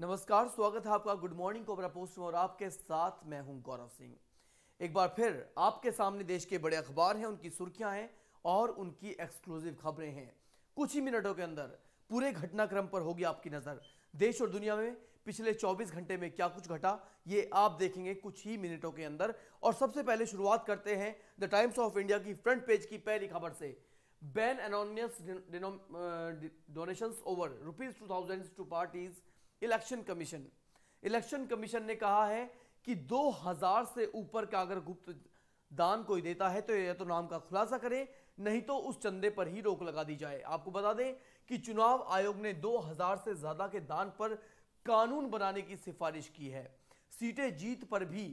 नमस्कार स्वागत है आपका गुड मॉर्निंग कोबरा पोस्ट में और आपके साथ मैं हूं गौरव सिंह एक बार फिर आपके सामने देश के बड़े अखबार हैं उनकी सुर्खियां हैं और उनकी एक्सक्लूसिव खबरें हैं कुछ ही मिनटों के अंदर पूरे घटनाक्रम पर होगी आपकी नजर देश और दुनिया में पिछले 24 घंटे में क्या कुछ घटा ये आप देखेंगे कुछ ही मिनटों के अंदर और सबसे पहले शुरुआत करते हैं द टाइम्स ऑफ इंडिया की फ्रंट पेज की पहली खबर से ban anonymous donations over rupees two thousand to parties election commission election commission ने कहा है कि 2000 से ऊपर का अगर गुप्त दान कोई देता है तो या तो नाम का खुलासा करे नहीं तो उस चंदे पर ही रोक लगा दी जाए आपको बता दें कि चुनाव आयोग ने 2000 से ज्यादा के दान पर कानून बनाने की सिफारिश की है सीटें जीत पर भी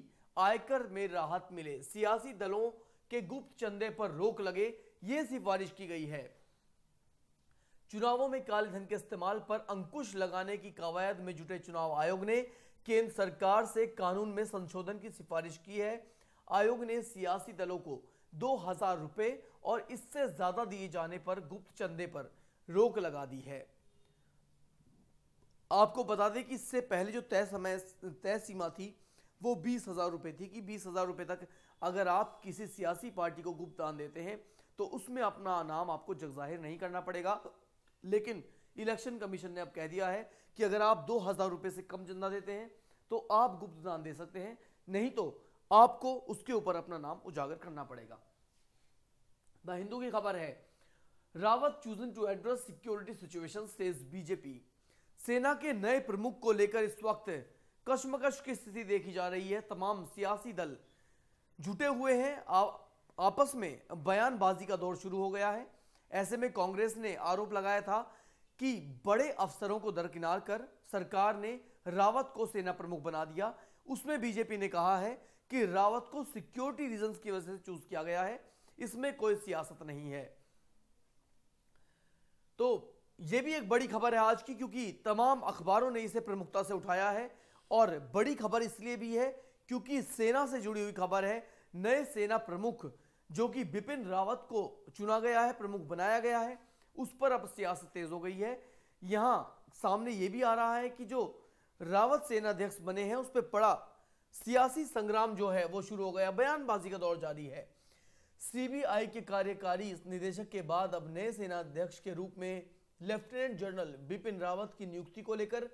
आयकर में राहत मिले सियासी दलों के गुप्त चंदे पर रोक लगे ये सिफारिश की गई है चुनावों में काले धन के इस्तेमाल पर अंकुश लगाने की कवायद में जुटे चुनाव आयोग ने केंद्र सरकार से कानून में संशोधन की सिफारिश की है आयोग ने सियासी दलों को दो हजार रुपये और इससे ज्यादा दिए जाने पर गुप्त चंदे पर रोक लगा दी है आपको बता दें कि इससे पहले जो तय समय तय सीमा थी वो बीस हजार रुपये थी कि बीस हजार रुपये तक अगर आप किसी सियासी पार्टी को गुप्त दान देते हैं तो उसमें अपना नाम आपको जगजाहिर नहीं करना पड़ेगा लेकिन इलेक्शन कमीशन ने अब कह दिया है कि अगर आप दो हजार रुपए से कम चंदा देते हैं तो आप गुप्त दान दे सकते हैं नहीं तो आपको उसके ऊपर अपना नाम उजागर करना पड़ेगा द हिंदू की खबर है Rawat chosen to address security situation says BJP सेना के नए प्रमुख को लेकर इस वक्त कश्मकश की स्थिति देखी जा रही है तमाम सियासी दल जुटे हुए हैं आपस में बयानबाजी का दौर शुरू हो गया है ऐसे में कांग्रेस ने आरोप लगाया था कि बड़े अफसरों को दरकिनार कर सरकार ने रावत को सेना प्रमुख बना दिया उसमें बीजेपी ने कहा है कि रावत को सिक्योरिटी रीजंस की वजह से चूज किया गया है इसमें कोई सियासत नहीं है तो यह भी एक बड़ी खबर है आज की क्योंकि तमाम अखबारों ने इसे प्रमुखता से उठाया है और बड़ी खबर इसलिए भी है क्योंकि सेना से जुड़ी हुई खबर है नए सेना प्रमुख जो कि बिपिन रावत को चुना गया है प्रमुख बनाया गया है उस पर अब सियासत तेज हो गई है यहाँ सामने ये भी आ रहा है कि जो रावत सेनाध्यक्ष बने हैं उस पर पड़ा सियासी संग्राम जो है वो शुरू हो गया बयानबाजी का दौर जारी है सीबीआई के कार्यकारी निदेशक के बाद अब नए सेनाध्यक्ष के रूप में लेफ्टिनेंट जनरल बिपिन रावत की नियुक्ति को लेकर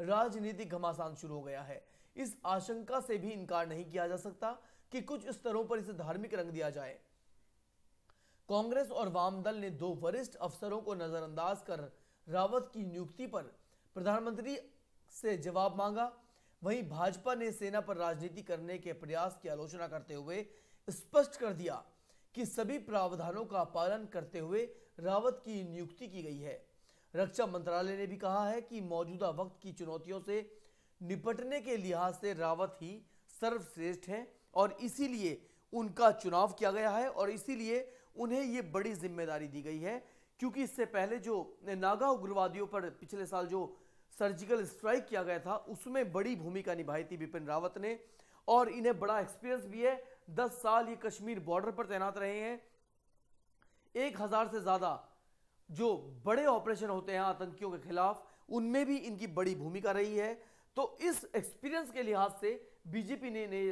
राजनीतिक घमासान शुरू हो गया है इस आशंका से भी इनकार नहीं किया जा सकता कि कुछ स्तरों पर इसे धार्मिक रंग दिया जाए कांग्रेस और वामदल ने दो वरिष्ठ अफसरों को नजरअंदाज कर रावत की नियुक्ति पर प्रधानमंत्री से जवाब मांगा वहीं भाजपा ने सेना पर राजनीति करने के प्रयास की आलोचना करते हुए स्पष्ट कर दिया कि सभी प्रावधानों का पालन करते हुए रावत की नियुक्ति की गई है रक्षा मंत्रालय ने भी कहा है कि मौजूदा वक्त की चुनौतियों से निपटने के लिहाज से रावत ही सर्वश्रेष्ठ हैं और इसीलिए उनका चुनाव किया गया है और इसीलिए उन्हें ये बड़ी जिम्मेदारी दी गई है क्योंकि इससे पहले जो नागा उग्रवादियों पर पिछले साल जो सर्जिकल स्ट्राइक किया गया था उसमें बड़ी भूमिका निभाई थी बिपिन रावत ने और इन्हें बड़ा एक्सपीरियंस भी है दस साल ये कश्मीर बॉर्डर पर तैनात रहे हैं एक हजार से ज्यादा जो बड़े ऑपरेशन होते हैं आतंकियों के खिलाफ उनमें भी इनकी बड़ी भूमिका रही है तो इस एक्सपीरियंस के लिहाज से बीजेपी ने नई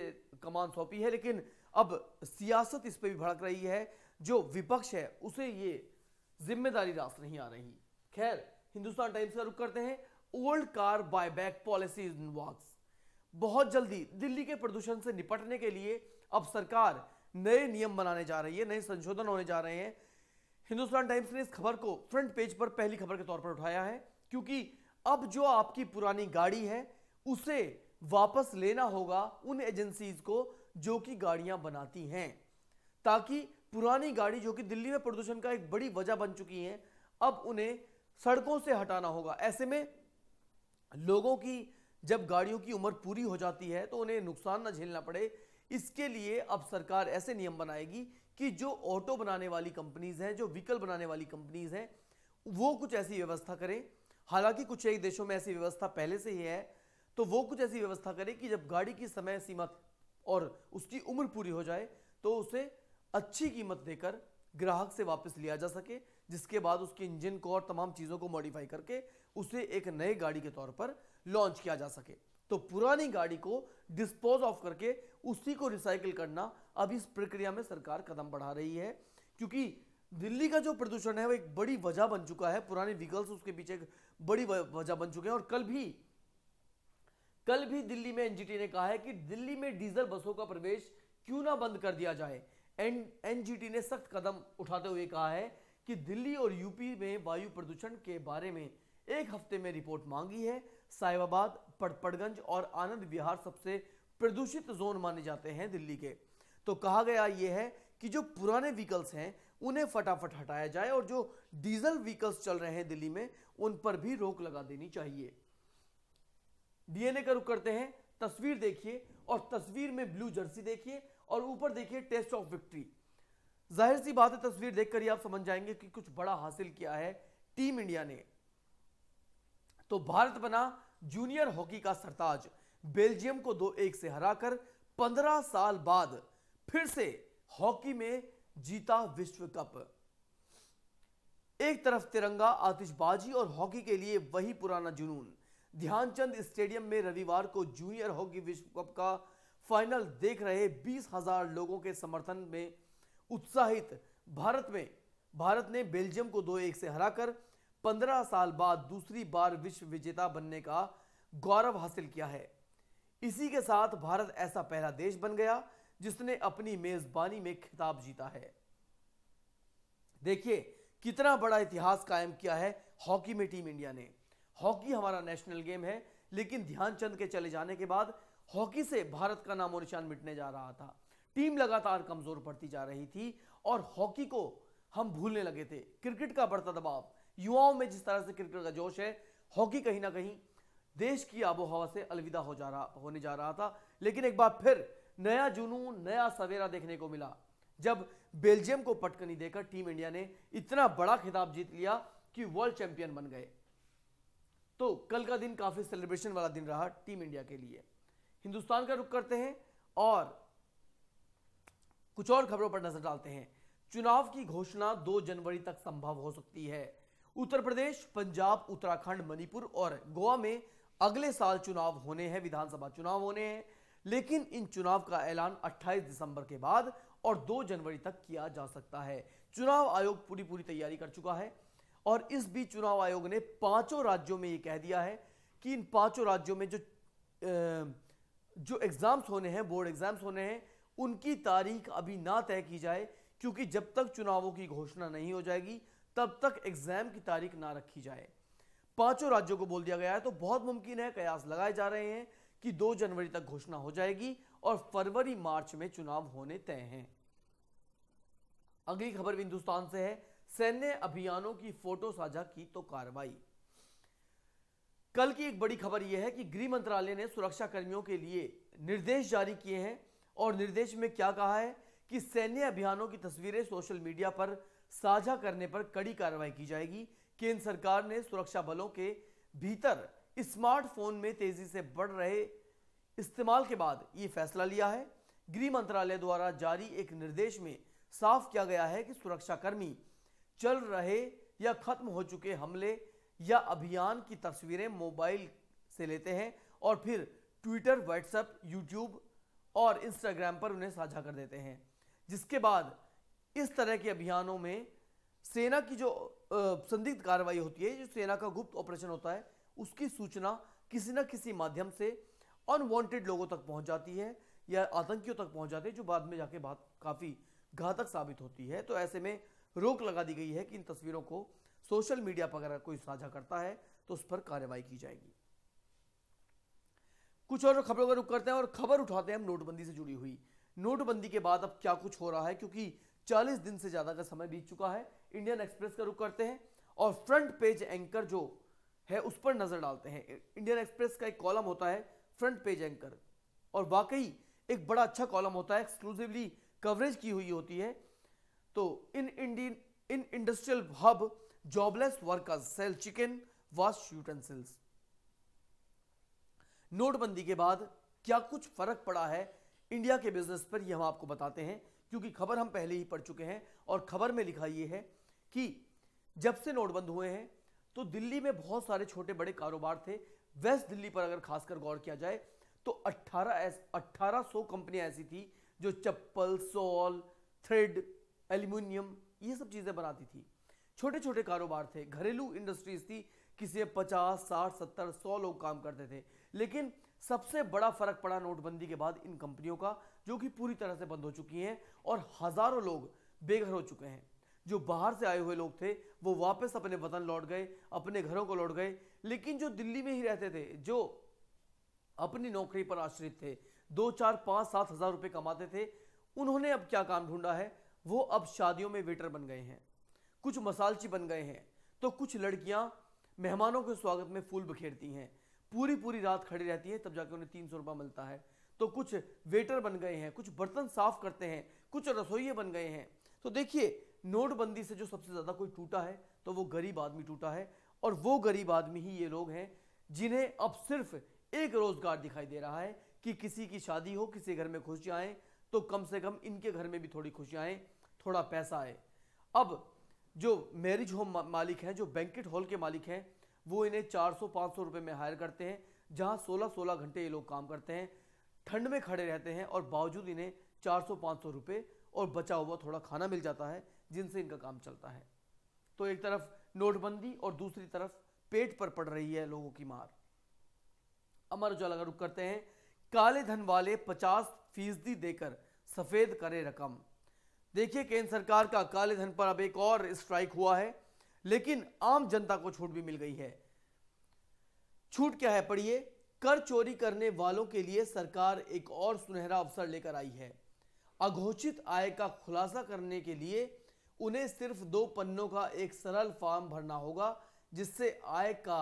कमान सौंपी है लेकिन अब सियासत इस पर भी भड़क रही है जो विपक्ष है उसे ये जिम्मेदारी रास नहीं आ रही खैर हिंदुस्तान टाइम्स का रुख करते हैं ओल्ड कार बायबैक पॉलिसी इन बहुत जल्दी दिल्ली के प्रदूषण से निपटने के लिए अब सरकार नए नियम बनाने जा रही है नए संशोधन होने जा रहे हैं हिंदुस्तान टाइम्स ने इस खबर को फ्रंट पेज पर पहली खबर के तौर पर उठाया है क्योंकि अब जो आपकी पुरानी गाड़ी है उसे वापस लेना होगा उन एजेंसीज को जो कि गाड़ियां बनाती हैं ताकि पुरानी गाड़ी जो कि दिल्ली में प्रदूषण का एक बड़ी वजह बन चुकी है अब उन्हें सड़कों से हटाना होगा ऐसे में लोगों की जब गाड़ियों की उम्र पूरी हो जाती है तो उन्हें नुकसान ना झेलना पड़े इसके लिए अब सरकार ऐसे नियम बनाएगी कि जो ऑटो बनाने वाली कंपनीज हैं जो व्हीकल बनाने वाली कंपनीज हैं वो कुछ ऐसी व्यवस्था करें हालांकि कुछ एक देशों में ऐसी व्यवस्था पहले से ही है तो वो कुछ ऐसी व्यवस्था करे कि जब गाड़ी की समय सीमा और उसकी उम्र पूरी हो जाए तो उसे अच्छी कीमत देकर ग्राहक से वापस लिया जा सके जिसके बाद उसके इंजन को और तमाम चीज़ों को मॉडिफाई करके उसे एक नए गाड़ी के तौर पर लॉन्च किया जा सके तो पुरानी गाड़ी को डिस्पोज ऑफ करके उसी को रिसाइकिल करना अब इस प्रक्रिया में सरकार कदम बढ़ा रही है क्योंकि दिल्ली का जो प्रदूषण है वो एक बड़ी वजह बन चुका है पुराने व्हीकल्स उसके पीछे एक बड़ी वजह बन चुके हैं और कल भी कल भी दिल्ली में एनजीटी ने कहा है कि दिल्ली में डीजल बसों का प्रवेश क्यों ना बंद कर दिया जाए एन एनजीटी ने सख्त कदम उठाते हुए कहा है कि दिल्ली और यूपी में वायु प्रदूषण के बारे में एक हफ्ते में रिपोर्ट मांगी है साहिबाबाद पटपड़गंज और आनंद विहार सबसे प्रदूषित जोन माने जाते हैं दिल्ली के तो कहा गया यह है कि जो पुराने व्हीकल्स हैं उन्हें फटाफट हटाया जाए और जो डीजल व्हीकल्स चल रहे हैं दिल्ली में उन पर भी रोक लगा देनी चाहिए डीएनए का रुख करते हैं तस्वीर देखिए और तस्वीर में ब्लू जर्सी देखिए और ऊपर देखिए टेस्ट ऑफ विक्ट्री जाहिर सी बात है तस्वीर देखकर ही आप समझ जाएंगे कि कुछ बड़ा हासिल किया है टीम इंडिया ने तो भारत बना जूनियर हॉकी का सरताज बेल्जियम को दो एक से हराकर 15 साल बाद फिर से हॉकी में जीता विश्व कप एक तरफ तिरंगा आतिशबाजी और हॉकी के लिए वही पुराना जुनून ध्यानचंद स्टेडियम में रविवार को जूनियर हॉकी विश्व कप का फाइनल देख रहे बीस हजार लोगों के समर्थन में उत्साहित भारत में भारत ने बेल्जियम को दो एक से हराकर पंद्रह साल बाद दूसरी बार विश्व विजेता बनने का गौरव हासिल किया है इसी के साथ भारत ऐसा पहला देश बन गया जिसने अपनी मेजबानी में खिताब जीता है देखिए कितना बड़ा इतिहास कायम किया है हॉकी में टीम इंडिया ने हॉकी हमारा नेशनल गेम है लेकिन ध्यानचंद के चले जाने के बाद हॉकी से भारत का नामो निशान मिटने जा रहा था टीम लगातार कमजोर पड़ती जा रही थी और हॉकी को हम भूलने लगे थे क्रिकेट का बढ़ता दबाव युवाओं में जिस तरह से क्रिकेट का जोश है हॉकी कहीं ना कहीं देश की आबोहवा से अलविदा हो जा रहा होने जा रहा था लेकिन एक बार फिर नया जुनून नया सवेरा देखने को मिला जब बेल्जियम को पटकनी देकर टीम इंडिया ने इतना बड़ा खिताब जीत लिया कि वर्ल्ड चैंपियन बन गए तो कल का दिन काफ़ी सेलिब्रेशन वाला दिन रहा टीम इंडिया के लिए हिंदुस्तान का रुख करते हैं और कुछ और खबरों पर नजर डालते हैं चुनाव की घोषणा 2 जनवरी तक संभव हो सकती है उत्तर प्रदेश पंजाब उत्तराखंड मणिपुर और गोवा में अगले साल चुनाव होने हैं विधानसभा चुनाव होने हैं लेकिन इन चुनाव का ऐलान 28 दिसंबर के बाद और 2 जनवरी तक किया जा सकता है चुनाव आयोग पूरी पूरी तैयारी कर चुका है और इस बीच चुनाव आयोग ने पांचों राज्यों में ये कह दिया है कि इन पांचों राज्यों में जो जो एग्ज़ाम्स होने हैं बोर्ड एग्ज़ाम्स होने हैं उनकी तारीख अभी ना तय की जाए क्योंकि जब तक चुनावों की घोषणा नहीं हो जाएगी तब तक एग्ज़ाम की तारीख ना रखी जाए पांचों राज्यों को बोल दिया गया है तो बहुत मुमकिन है कयास लगाए जा रहे हैं कि दो जनवरी तक घोषणा हो जाएगी और फरवरी मार्च में चुनाव होने तय हैं अगली खबर हिंदुस्तान से है सैन्य अभियानों की फोटो साझा की तो कार्रवाई कल की एक बड़ी खबर यह है कि गृह मंत्रालय ने सुरक्षा कर्मियों के लिए निर्देश जारी किए हैं और निर्देश में क्या कहा है कि सैन्य अभियानों की तस्वीरें सोशल मीडिया पर साझा करने पर कड़ी कार्रवाई की जाएगी केंद्र सरकार ने सुरक्षा बलों के भीतर स्मार्टफोन में तेजी से बढ़ रहे इस्तेमाल के बाद ये फैसला लिया है गृह मंत्रालय द्वारा जारी एक निर्देश में साफ किया गया है कि सुरक्षाकर्मी कर्मी चल रहे या खत्म हो चुके हमले या अभियान की तस्वीरें मोबाइल से लेते हैं और फिर ट्विटर व्हाट्सएप यूट्यूब और इंस्टाग्राम पर उन्हें साझा कर देते हैं जिसके बाद इस तरह के अभियानों में सेना की जो संदिग्ध कार्रवाई होती है जो सेना का गुप्त ऑपरेशन होता है उसकी सूचना किसी न किसी माध्यम से अनवांटेड लोगों तक पहुंच जाती है या आतंकियों तक पहुंच जाती है जो बाद में जाके बात काफ़ी घातक साबित होती है तो ऐसे में रोक लगा दी गई है कि इन तस्वीरों को सोशल मीडिया पर अगर कोई साझा करता है तो उस पर कार्रवाई की जाएगी कुछ और खबरों का रुख करते हैं और खबर उठाते हैं हम नोटबंदी से जुड़ी हुई नोटबंदी के बाद अब क्या कुछ हो रहा है क्योंकि 40 दिन से ज्यादा का समय बीत चुका है इंडियन एक्सप्रेस का रुख करते हैं और फ्रंट पेज एंकर जो है उस पर नजर डालते हैं इंडियन एक्सप्रेस का एक कॉलम होता है फ्रंट पेज एंकर और वाकई एक बड़ा अच्छा कॉलम होता है एक्सक्लूसिवली कवरेज की हुई होती है तो in Indian in industrial hub jobless workers sell chicken wash utensils नोटबंदी के बाद क्या कुछ फर्क पड़ा है इंडिया के बिजनेस पर यह हम आपको बताते हैं क्योंकि खबर हम पहले ही पढ़ चुके हैं और खबर में लिखा यह है कि जब से नोटबंद हुए हैं तो दिल्ली में बहुत सारे छोटे बड़े कारोबार थे वेस्ट दिल्ली पर अगर खासकर गौर किया जाए तो 18 अट्ठारह सौ कंपनियां ऐसी थी जो चप्पल सॉल थ्रेड एल्यूमिनियम ये सब चीज़ें बनाती थी छोटे छोटे कारोबार थे घरेलू इंडस्ट्रीज थी किसी पचास साठ सत्तर सौ लोग काम करते थे लेकिन सबसे बड़ा फर्क पड़ा नोटबंदी के बाद इन कंपनियों का जो कि पूरी तरह से बंद हो चुकी हैं और हज़ारों लोग बेघर हो चुके हैं जो बाहर से आए हुए लोग थे वो वापस अपने वतन लौट गए अपने घरों को लौट गए लेकिन जो दिल्ली में ही रहते थे जो अपनी नौकरी पर आश्रित थे दो चार पाँच सात हज़ार रुपये कमाते थे उन्होंने अब क्या काम ढूंढा है वो अब शादियों में वेटर बन गए हैं कुछ मसालची बन गए हैं तो कुछ लड़कियां मेहमानों के स्वागत में फूल बखेरती हैं पूरी पूरी रात खड़ी रहती है तब जाके उन्हें तीन सौ रुपया मिलता है तो कुछ वेटर बन गए हैं कुछ बर्तन साफ करते हैं कुछ रसोइये बन गए हैं तो देखिए नोटबंदी से जो सबसे ज़्यादा कोई टूटा है तो वो गरीब आदमी टूटा है और वो गरीब आदमी ही ये लोग हैं जिन्हें अब सिर्फ एक रोज़गार दिखाई दे रहा है कि किसी की शादी हो किसी घर में खुशियाँ आएँ तो कम से कम इनके घर में भी थोड़ी खुशियाँ आएँ थोड़ा पैसा आए अब जो मैरिज होम मालिक हैं जो बैंकेट हॉल के मालिक हैं वो इन्हें 400-500 रुपए में हायर करते हैं जहां 16-16 घंटे ये लोग काम करते हैं ठंड में खड़े रहते हैं और बावजूद इन्हें 400-500 रुपए और बचा हुआ थोड़ा खाना मिल जाता है जिनसे इनका काम चलता है तो एक तरफ नोटबंदी और दूसरी तरफ पेट पर पड़ रही है लोगों की मार अमर उजाला का रुख करते हैं काले धन वाले पचास फीसदी देकर सफेद करे रकम देखिए केंद्र सरकार का काले धन पर अब एक और स्ट्राइक हुआ है लेकिन आम जनता को छूट भी मिल गई है छूट क्या है पढ़िए कर चोरी करने वालों के लिए सरकार एक और सुनहरा अवसर लेकर आई है अघोषित आय का खुलासा करने के लिए उन्हें सिर्फ दो पन्नों का एक सरल फॉर्म भरना होगा जिससे आय का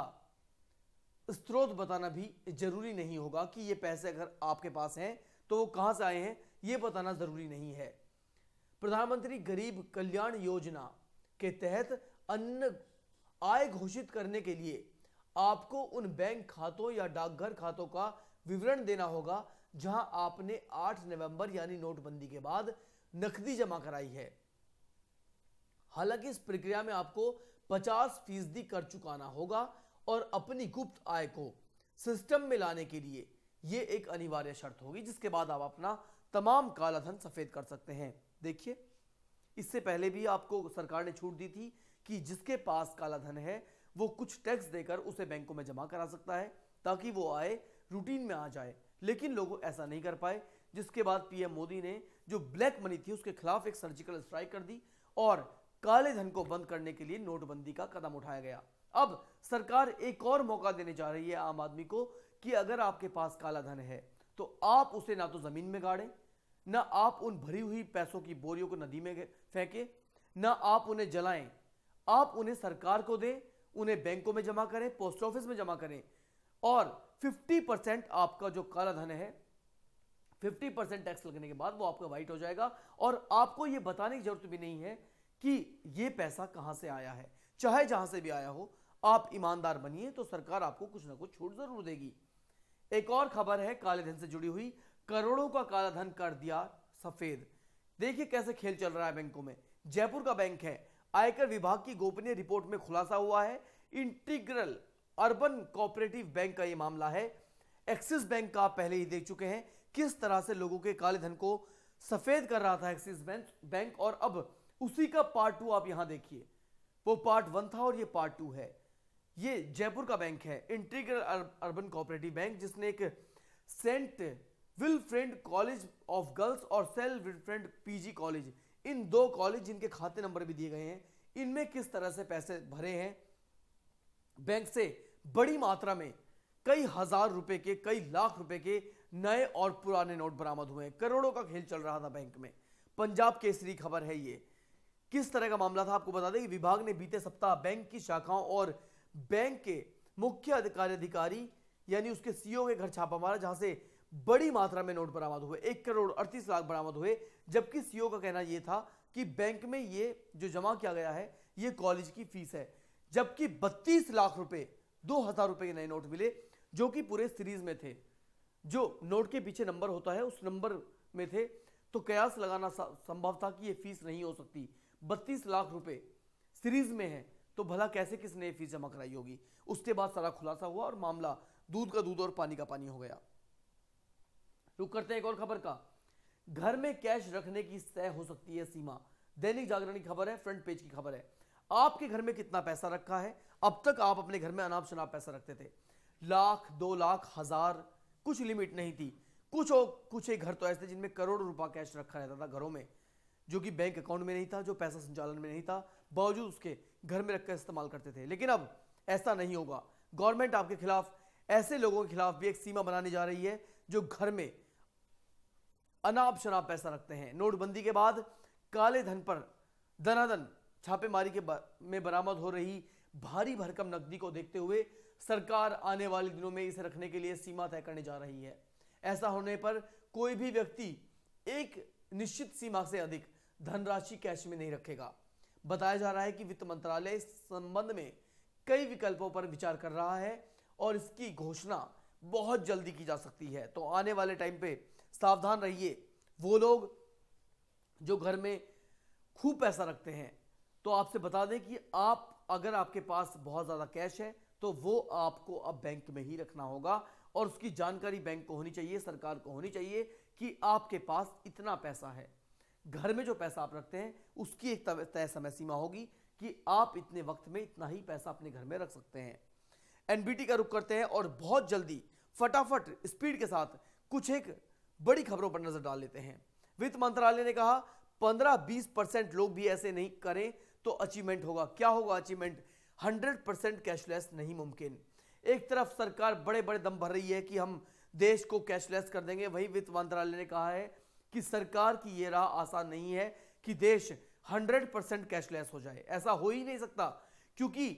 स्रोत बताना भी जरूरी नहीं होगा कि ये पैसे अगर आपके पास हैं तो वो कहाँ से आए हैं ये बताना जरूरी नहीं है प्रधानमंत्री गरीब कल्याण योजना के तहत अन्न आय घोषित करने के लिए आपको उन बैंक खातों या डाकघर खातों का विवरण देना होगा जहां आपने 8 नवंबर यानी नोटबंदी के बाद नकदी जमा कराई है हालांकि इस प्रक्रिया में आपको 50 फीसदी कर चुकाना होगा और अपनी गुप्त आय को सिस्टम में लाने के लिए ये एक अनिवार्य शर्त होगी जिसके बाद आप अपना तमाम कालाधन सफेद कर सकते हैं देखिए इससे पहले भी आपको सरकार ने छूट दी थी कि जिसके पास काला धन है वो कुछ टैक्स देकर उसे बैंकों में जमा करा सकता है ताकि वो आए रूटीन में आ जाए लेकिन लोग ऐसा नहीं कर पाए जिसके बाद पीएम मोदी ने जो ब्लैक मनी थी उसके खिलाफ एक सर्जिकल स्ट्राइक कर दी और काले धन को बंद करने के लिए नोटबंदी का कदम उठाया गया अब सरकार एक और मौका देने जा रही है आम आदमी को कि अगर आपके पास काला धन है तो आप उसे ना तो जमीन में गाड़ें न आप उन भरी हुई पैसों की बोरियों को नदी में फेंके न आप उन्हें जलाएं आप उन्हें सरकार को दें उन्हें बैंकों में जमा करें पोस्ट ऑफिस में जमा करें और 50 परसेंट आपका जो काला धन है 50 परसेंट टैक्स लगने के बाद वो आपका वाइट हो जाएगा और आपको ये बताने की जरूरत भी नहीं है कि ये पैसा कहाँ से आया है चाहे जहां से भी आया हो आप ईमानदार बनिए तो सरकार आपको कुछ ना कुछ छूट जरूर देगी एक और खबर है काले धन से जुड़ी हुई करोड़ों का कालाधन कर दिया सफेद देखिए कैसे खेल चल रहा है बैंकों में जयपुर का बैंक है आयकर विभाग की गोपनीय रिपोर्ट में खुलासा हुआ है इंटीग्रल अर्बन कोऑपरेटिव बैंक का यह मामला है एक्सिस बैंक का आप पहले ही देख चुके हैं किस तरह से लोगों के काले धन को सफेद कर रहा था एक्सिस बैंक बैंक और अब उसी का पार्ट टू आप यहां देखिए वो पार्ट वन था और ये पार्ट टू है ये जयपुर का बैंक है इंटीग्रल अर्बन कोऑपरेटिव बैंक जिसने एक saint Wilfred college of girls और सेल विल फ्रेंड पीजी कॉलेज इन दो कॉलेज जिनके खाते नंबर भी दिए गए हैं इनमें किस तरह से पैसे भरे हैं बैंक से बड़ी मात्रा में कई हजार रुपए के कई लाख रुपए के नए और पुराने नोट बरामद हुए हैं करोड़ों का खेल चल रहा था बैंक में पंजाब केसरी खबर है ये किस तरह का मामला था आपको बता दें कि विभाग ने बीते सप्ताह बैंक की शाखाओं और बैंक के मुख्य अधिकारी अधिकारी यानी उसके सीईओ के घर छापा मारा जहां से बड़ी मात्रा में नोट बरामद हुए एक करोड़ अड़तीस लाख बरामद हुए जबकि सीओ का कहना यह था कि बैंक में ये जो जमा किया गया है ये कॉलेज की फीस है जबकि बत्तीस लाख रुपए दो हजार रुपए के नए नोट मिले जो कि पूरे सीरीज में थे जो नोट के पीछे नंबर होता है उस नंबर में थे तो कयास लगाना संभव था कि ये फीस नहीं हो सकती बत्तीस लाख रुपए सीरीज में है तो भला कैसे किसने फीस जमा कराई होगी उसके बाद सारा खुलासा हुआ और मामला दूध का दूध और पानी का पानी हो गया रुक करते हैं एक और खबर का घर में कैश रखने की तय हो सकती है सीमा दैनिक जागरण की खबर है फ्रंट पेज की खबर है आपके घर में कितना पैसा रखा है अब तक आप अपने घर में अनाप शनाप पैसा रखते थे लाख दो लाख हजार कुछ लिमिट नहीं थी कुछ और कुछ एक घर तो ऐसे जिनमें करोड़ों रुपया कैश रखा रहता था घरों में जो कि बैंक अकाउंट में नहीं था जो पैसा संचालन में नहीं था बावजूद उसके घर में रखकर इस्तेमाल करते थे लेकिन अब ऐसा नहीं होगा गवर्नमेंट आपके खिलाफ ऐसे लोगों के खिलाफ भी एक सीमा बनाने जा रही है जो घर में अनाप शनाप पैसा रखते हैं नोटबंदी के बाद काले धन पर धनाधन छापेमारी के में बरामद हो रही भारी भरकम नकदी को देखते हुए सरकार आने वाले दिनों में इसे रखने के लिए सीमा तय करने जा रही है ऐसा होने पर कोई भी व्यक्ति एक निश्चित सीमा से अधिक धनराशि कैश में नहीं रखेगा बताया जा रहा है कि वित्त मंत्रालय इस संबंध में कई विकल्पों पर विचार कर रहा है और इसकी घोषणा बहुत जल्दी की जा सकती है तो आने वाले टाइम पे सावधान रहिए वो लोग जो घर में खूब पैसा रखते हैं तो आपसे बता दें कि आप अगर आपके पास बहुत ज़्यादा कैश है तो वो आपको अब बैंक में ही रखना होगा और उसकी जानकारी बैंक को होनी चाहिए सरकार को होनी चाहिए कि आपके पास इतना पैसा है घर में जो पैसा आप रखते हैं उसकी एक तय समय सीमा होगी कि आप इतने वक्त में इतना ही पैसा अपने घर में रख सकते हैं एनबीटी का रुख करते हैं और बहुत जल्दी फटाफट स्पीड के साथ कुछ एक बड़ी खबरों पर नजर डाल लेते हैं वित्त मंत्रालय ने कहा 15-20 परसेंट लोग भी ऐसे नहीं करें तो अचीवमेंट होगा क्या होगा अचीवमेंट 100 परसेंट कैशलेस नहीं मुमकिन एक तरफ सरकार बड़े बड़े दम भर रही है कि हम देश को कैशलेस कर देंगे वही वित्त मंत्रालय ने कहा है कि सरकार की यह राह आसान नहीं है कि देश 100 परसेंट कैशलेस हो जाए ऐसा हो ही नहीं सकता क्योंकि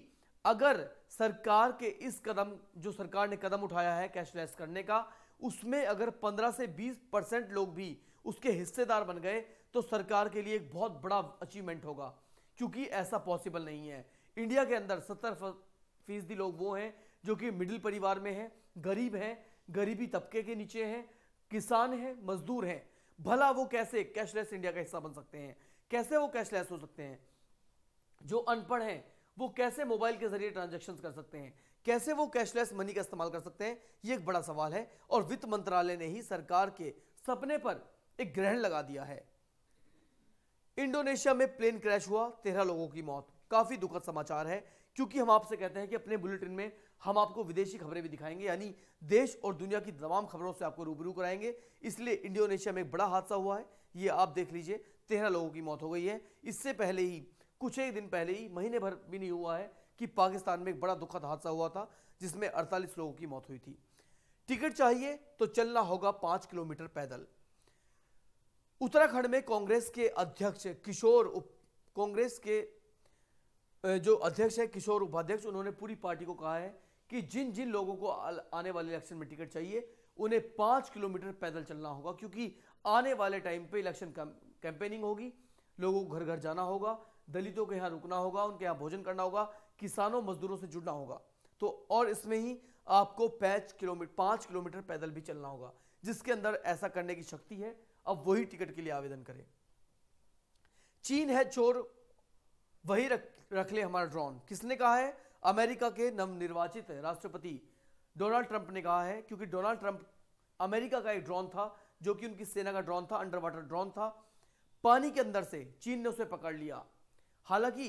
अगर सरकार के इस कदम जो सरकार ने कदम उठाया है कैशलेस करने का उसमें अगर 15 से 20 परसेंट लोग भी उसके हिस्सेदार बन गए तो सरकार के लिए एक बहुत बड़ा अचीवमेंट होगा क्योंकि ऐसा पॉसिबल नहीं है इंडिया के अंदर सत्तर फीसदी लोग वो हैं जो कि मिडिल परिवार में हैं गरीब हैं गरीबी तबके के नीचे हैं किसान हैं मजदूर हैं भला वो कैसे कैशलेस इंडिया का हिस्सा बन सकते हैं कैसे वो कैशलेस हो सकते हैं जो अनपढ़ हैं वो कैसे मोबाइल के जरिए ट्रांजेक्शन कर सकते हैं कैसे वो कैशलेस मनी का इस्तेमाल कर सकते हैं ये एक बड़ा सवाल है और वित्त मंत्रालय ने ही सरकार के सपने पर एक ग्रहण लगा दिया है इंडोनेशिया में प्लेन क्रैश हुआ तेरह लोगों की मौत काफी दुखद समाचार है क्योंकि हम आपसे कहते हैं कि अपने बुलेटिन में हम आपको विदेशी खबरें भी दिखाएंगे यानी देश और दुनिया की तमाम खबरों से आपको रूबरू कराएंगे इसलिए इंडोनेशिया में एक बड़ा हादसा हुआ है ये आप देख लीजिए तेरह लोगों की मौत हो गई है इससे पहले ही कुछ एक दिन पहले ही महीने भर भी नहीं हुआ है कि पाकिस्तान में एक बड़ा दुखद हादसा हुआ था जिसमें 48 लोगों की मौत हुई थी टिकट चाहिए तो चलना होगा पांच किलोमीटर पैदल उत्तराखंड में कांग्रेस के अध्यक्ष किशोर कांग्रेस के जो अध्यक्ष है किशोर उपाध्यक्ष उन्होंने पूरी पार्टी को कहा है कि जिन जिन लोगों को आने वाले इलेक्शन में टिकट चाहिए उन्हें पांच किलोमीटर पैदल चलना होगा क्योंकि आने वाले टाइम पे इलेक्शन कैंपेनिंग होगी लोगों को घर घर जाना होगा दलितों के यहाँ रुकना होगा उनके यहाँ भोजन करना होगा किसानों मजदूरों से जुड़ना होगा तो और इसमें ही आपको पैच किलोमीटर पाँच किलोमीटर पैदल भी चलना होगा जिसके अंदर ऐसा करने की शक्ति है अब वही टिकट के लिए आवेदन करें चीन है चोर वही रख रख ले हमारा ड्रोन किसने कहा है अमेरिका के नवनिर्वाचित राष्ट्रपति डोनाल्ड ट्रंप ने कहा है क्योंकि डोनाल्ड ट्रंप अमेरिका का एक ड्रोन था जो कि उनकी सेना का ड्रोन था अंडर वाटर ड्रोन था पानी के अंदर से चीन ने उसे पकड़ लिया हालांकि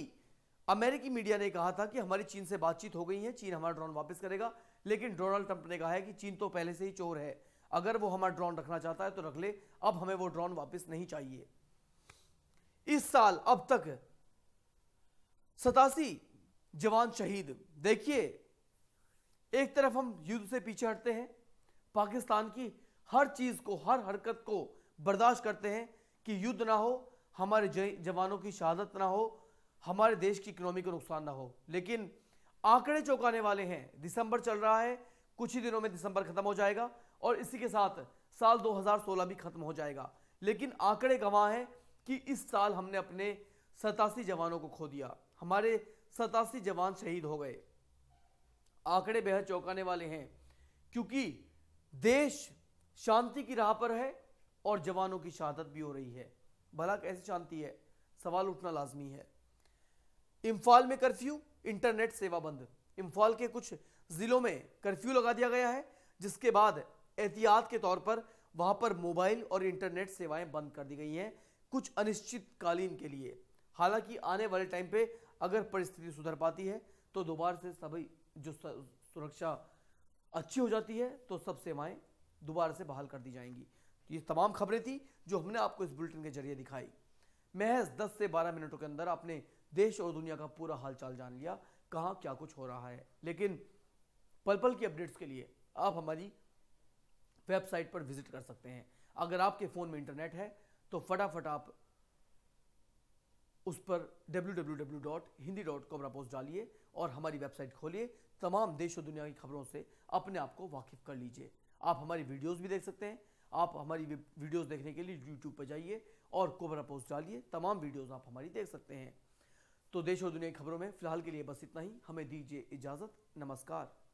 अमेरिकी मीडिया ने कहा था कि हमारी चीन से बातचीत हो गई है चीन हमारा ड्रोन वापस करेगा लेकिन डोनाल्ड ट्रंप ने कहा है कि चीन तो पहले से ही चोर है अगर वो हमारा ड्रोन रखना चाहता है तो रख ले अब हमें वो ड्रोन वापस नहीं चाहिए इस साल अब तक सतासी जवान शहीद देखिए एक तरफ हम युद्ध से पीछे हटते हैं पाकिस्तान की हर चीज को हर हरकत को बर्दाश्त करते हैं कि युद्ध ना हो हमारे जवानों की शहादत ना हो हमारे देश की इकोनॉमी को नुकसान ना हो लेकिन आंकड़े चौंकाने वाले हैं दिसंबर चल रहा है कुछ ही दिनों में दिसंबर खत्म हो जाएगा और इसी के साथ साल 2016 भी खत्म हो जाएगा लेकिन आंकड़े गवाह हैं कि इस साल हमने अपने सतासी जवानों को खो दिया हमारे सतासी जवान शहीद हो गए आंकड़े बेहद चौंकाने वाले हैं क्योंकि देश शांति की राह पर है और जवानों की शहादत भी हो रही है भला कैसी शांति है सवाल उठना लाजमी है इम्फाल में कर्फ्यू इंटरनेट सेवा बंद इम्फाल के कुछ जिलों में कर्फ्यू लगा दिया गया है जिसके बाद एहतियात के तौर पर वहां पर मोबाइल और इंटरनेट सेवाएं बंद कर दी गई हैं कुछ अनिश्चितकालीन के लिए हालांकि आने वाले टाइम पे अगर परिस्थिति सुधर पाती है तो दोबारा से सभी जो सुरक्षा अच्छी हो जाती है तो सब सेवाएं दोबारा से बहाल कर दी जाएंगी तो ये तमाम खबरें थी जो हमने आपको इस बुलेटिन के जरिए दिखाई महज 10 से 12 मिनटों के अंदर आपने देश और दुनिया का पूरा हालचाल जान लिया कहाँ क्या कुछ हो रहा है लेकिन पल पल की अपडेट्स के लिए आप हमारी वेबसाइट पर विजिट कर सकते हैं अगर आपके फ़ोन में इंटरनेट है तो फटाफट आप उस पर www.hindi.com डालिए और हमारी वेबसाइट खोलिए तमाम देश और दुनिया की खबरों से अपने आप को वाकिफ कर लीजिए आप हमारी वीडियोस भी देख सकते हैं आप हमारी वीडियोस देखने के लिए यूट्यूब पर जाइए और कोबरा पोस्ट डालिए तमाम वीडियोस आप हमारी देख सकते हैं तो देश और दुनिया की खबरों में फिलहाल के लिए बस इतना ही हमें दीजिए इजाजत नमस्कार